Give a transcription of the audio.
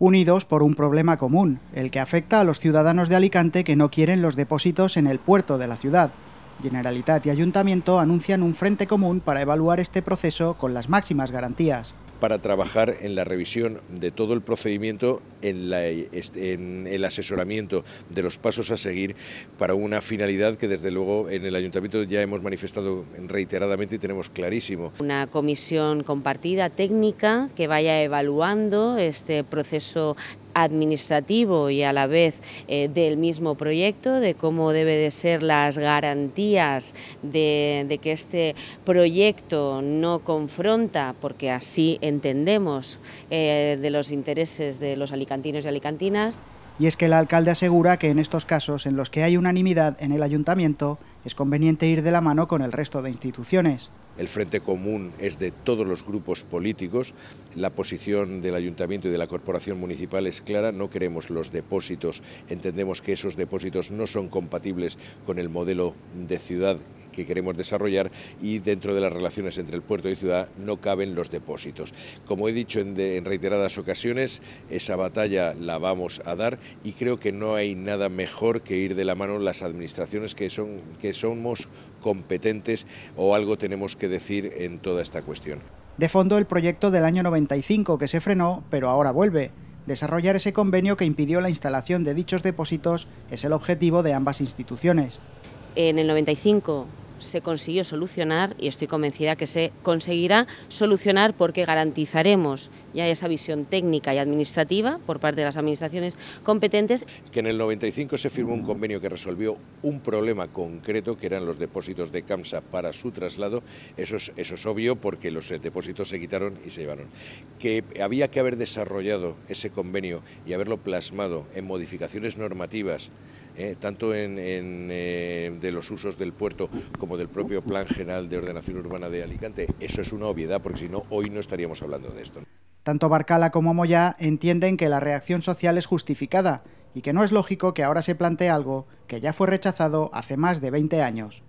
unidos por un problema común, el que afecta a los ciudadanos de Alicante que no quieren los depósitos en el puerto de la ciudad. Generalitat y Ayuntamiento anuncian un frente común para evaluar este proceso con las máximas garantías para trabajar en la revisión de todo el procedimiento, en, el asesoramiento de los pasos a seguir para una finalidad que desde luego en el ayuntamiento ya hemos manifestado reiteradamente y tenemos clarísimo. Una comisión compartida técnica que vaya evaluando este proceso administrativo y a la vez eh, del mismo proyecto, de cómo deben de ser las garantías de, que este proyecto no confronta, porque así entendemos, eh, de los intereses de los alicantinos y alicantinas. Y es que el alcalde asegura que en estos casos en los que hay unanimidad en el ayuntamiento es conveniente ir de la mano con el resto de instituciones. El Frente Común es de todos los grupos políticos, la posición del Ayuntamiento y de la Corporación Municipal es clara, no queremos los depósitos, entendemos que esos depósitos no son compatibles con el modelo de ciudad que queremos desarrollar y dentro de las relaciones entre el puerto y ciudad no caben los depósitos. Como he dicho en, reiteradas ocasiones, esa batalla la vamos a dar y creo que no hay nada mejor que ir de la mano las administraciones que, son, que somos competentes o algo tenemos que decir en toda esta cuestión. De fondo el proyecto del año 95 que se frenó, pero ahora vuelve. Desarrollar ese convenio que impidió la instalación de dichos depósitos es el objetivo de ambas instituciones. En el 95 se consiguió solucionar y estoy convencida que se conseguirá solucionar porque garantizaremos ya esa visión técnica y administrativa por parte de las administraciones competentes. Que en el 95 se firmó un convenio que resolvió un problema concreto que eran los depósitos de CAMSA para su traslado, eso es, eso es obvio porque los eh, depósitos se quitaron y se llevaron. Que había que haber desarrollado ese convenio y haberlo plasmado en modificaciones normativas eh, tanto en, eh, de los usos del puerto como del propio Plan General de Ordenación Urbana de Alicante. Eso es una obviedad, porque si no, hoy no estaríamos hablando de esto. Tanto Barcala como Moya entienden que la reacción social es justificada y que no es lógico que ahora se plantee algo que ya fue rechazado hace más de 20 años.